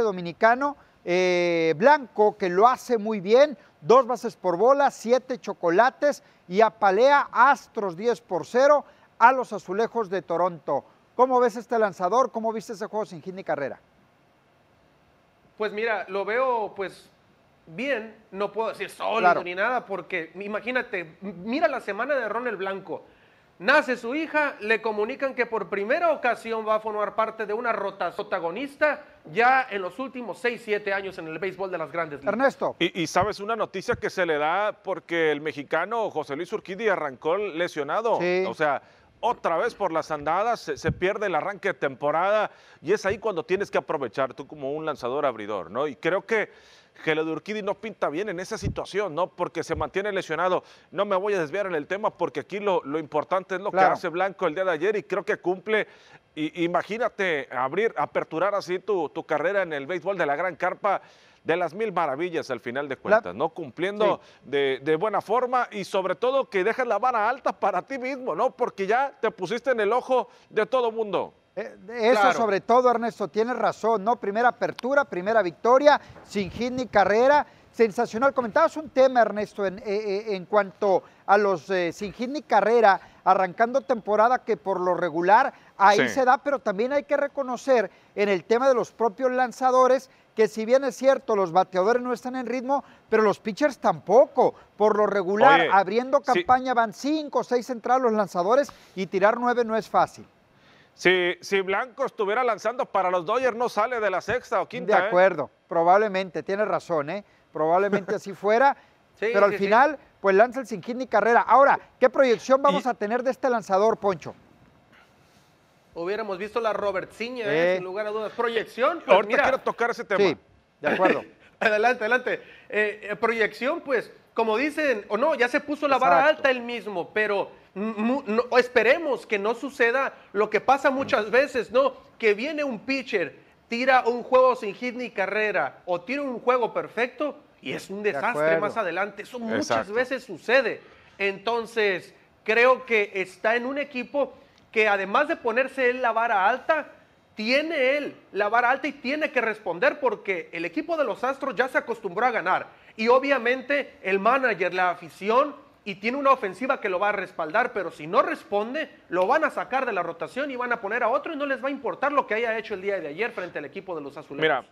dominicano eh, Blanco, que lo hace muy bien, dos bases por bola, siete chocolates y apalea Astros 10 por 0 a los azulejos de Toronto. ¿Cómo ves este lanzador? ¿Cómo viste ese juego sin hit carrera? Pues mira, lo veo pues bien, no puedo decir sólido ni nada, porque imagínate, mira la semana de Ronald Blanco, Nace su hija, le comunican que por primera ocasión va a formar parte de una rota protagonista ya en los últimos 6, 7 años en el béisbol de las grandes ligas. Ernesto. Y, y, sabes una noticia que se le da porque el mexicano José Luis Urquidi arrancó lesionado. Sí. O sea, otra vez por las andadas, se, pierde el arranque de temporada y es ahí cuando tienes que aprovechar tú como un lanzador abridor, ¿no? Y creo que que le no pinta bien en esa situación, ¿no? Porque se mantiene lesionado. No me voy a desviar en el tema porque aquí lo, importante es lo que hace Blanco el día de ayer y creo que cumple imagínate abrir, aperturar así tu, carrera en el béisbol de la gran carpa de las mil maravillas al final de cuentas, ¿no? Cumpliendo de, buena forma y sobre todo que dejas la vara alta para ti mismo, ¿no? Porque ya te pusiste en el ojo de todo mundo. Eh, eso sobre todo, Ernesto, tienes razón, ¿no? Primera apertura, primera victoria, sin hit ni carrera. Sensacional. Comentabas un tema, Ernesto, en, eh, eh, cuanto a los sin hit ni carrera arrancando temporada que por lo regular ahí se da, pero también hay que reconocer en el tema de los propios lanzadores que si bien es cierto, los bateadores no están en ritmo, pero los pitchers tampoco. Por lo regular, abriendo campaña van cinco o seis entradas los lanzadores y tirar nueve no es fácil. Si, Blanco estuviera lanzando para los Dodgers, no sale de la sexta o quinta. De ¿eh? acuerdo, probablemente, tiene razón, ¿eh? probablemente así fuera. pero al final, pues lanza el sin hit ni carrera. Ahora, ¿qué proyección vamos a tener de este lanzador, Poncho? Hubiéramos visto la Robert ¿eh? eh. sin lugar a dudas. Proyección. Pues Ahorita quiero tocar ese tema. de acuerdo. adelante, adelante. Eh, eh, proyección, pues, como dicen, o no, ya se puso la vara alta él mismo, pero esperemos que no suceda lo que pasa muchas veces, ¿no? Que viene un pitcher, tira un juego sin hit ni carrera, o tira un juego perfecto, y es un desastre más adelante. Eso muchas veces sucede. Entonces, creo que está en un equipo que además de ponerse él la vara alta, tiene él la vara alta y tiene que responder porque el equipo de los Astros ya se acostumbró a ganar. Y obviamente el manager, la afición, y tiene una ofensiva que lo va a respaldar, pero si no responde, lo van a sacar de la rotación y van a poner a otro y no les va a importar lo que haya hecho el día de ayer frente al equipo de los Azulejos. Mira,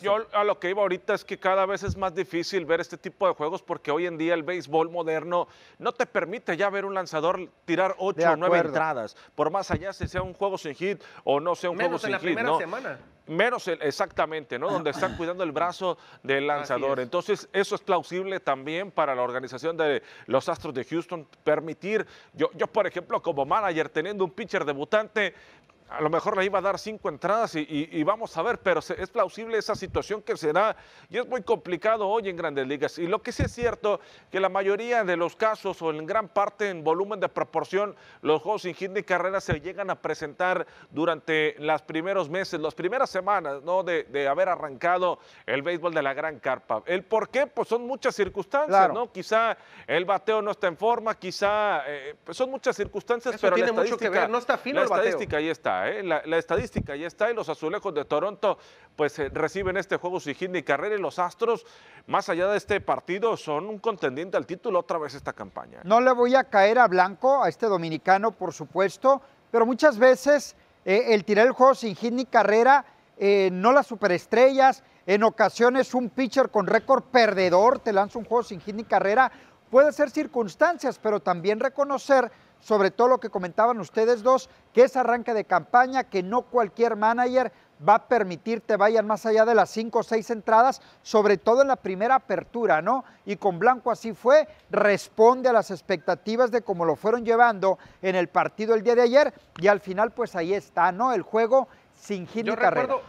yo, a lo que iba ahorita es que cada vez es más difícil ver este tipo de juegos porque hoy en día el béisbol moderno no te permite ya ver un lanzador tirar ocho o nueve entradas, por más allá si sea un juego sin hit o no sea un Menos en la Primera semana. Menos exactamente, ¿no? Donde están cuidando el brazo del lanzador. Entonces, eso es plausible también para la organización de los Astros de Houston permitir. Yo, yo, por ejemplo, como manager, teniendo un pitcher debutante, a lo mejor le iba a dar cinco entradas y, vamos a ver, pero es plausible esa situación que se da y es muy complicado hoy en grandes ligas. Y lo que sí es cierto, que la mayoría de los casos o en gran parte en volumen de proporción, los juegos sin hit ni carrera se llegan a presentar durante los primeros meses, las primeras semanas ¿no? de, haber arrancado el béisbol de la gran carpa. ¿El por qué? Pues son muchas circunstancias, ¿no? Quizá el bateo no está en forma, quizá eh, pues son muchas circunstancias, pero tiene mucho que ver, no está fino la estadística ahí está. ¿eh? la, estadística ya está y los azulejos de Toronto pues eh, reciben este juego sin ni Carrera y los Astros, más allá de este partido, son un contendiente al título otra vez esta campaña. No le voy a caer a Blanco, a este dominicano, por supuesto, pero muchas veces eh, el tirar el juego sin hit ni carrera, no las superestrellas, en ocasiones un pitcher con récord perdedor te lanza un juego sin hit ni carrera, puede ser circunstancias, pero también reconocer sobre todo lo que comentaban ustedes dos, que es arranque de campaña, que no cualquier manager va a permitir te vayan más allá de las cinco o seis entradas, sobre todo en la primera apertura, ¿no? Y con Blanco así fue, responde a las expectativas de cómo lo fueron llevando en el partido el día de ayer y al final pues ahí está, ¿no? El juego sin giro yo recuerdo,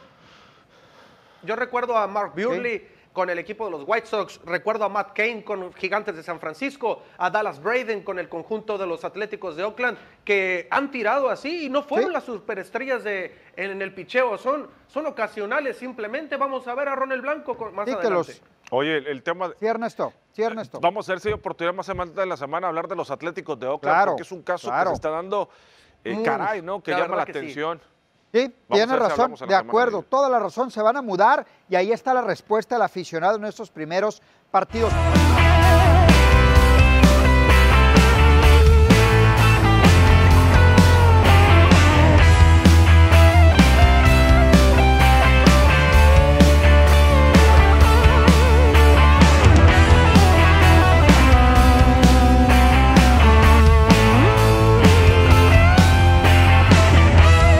Yo recuerdo a Mark Burley con el equipo de los White Sox, recuerdo a Matt Kane con Gigantes de San Francisco, a Dallas Braden con el conjunto de los Atléticos de Oakland, que han tirado así y no fueron las superestrellas de, en, el picheo, son, son ocasionales simplemente. Vamos a ver a Ronel Blanco con, más Dítelos. Oye, el, tema... Sí, esto, sí, esto. Vamos a ver si hay oportunidad más adelante de la semana hablar de los Atléticos de Oakland, claro, porque es un caso que se está dando, eh, caray, ¿no? Que llama la atención. Sí, tiene razón, de acuerdo, toda la razón, se van a mudar y ahí está la respuesta del aficionado en nuestros primeros partidos.